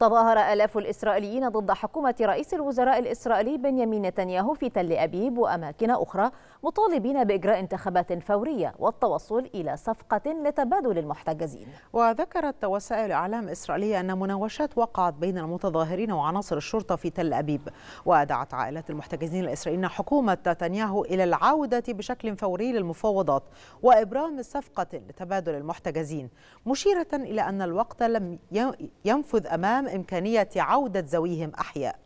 تظاهر آلاف الإسرائيليين ضد حكومة رئيس الوزراء الإسرائيلي بنيامين نتنياهو في تل أبيب وأماكن أخرى مطالبين بإجراء انتخابات فورية والتوصل إلى صفقة لتبادل المحتجزين وذكرت وسائل إعلام إسرائيلية أن مناوشات وقعت بين المتظاهرين وعناصر الشرطة في تل أبيب ودعت عائلات المحتجزين الإسرائيليين حكومة نتنياهو إلى العودة بشكل فوري للمفاوضات وإبرام صفقة لتبادل المحتجزين مشيرة إلى أن الوقت لم ينفذ أمام إمكانية عودة ذويهم أحياء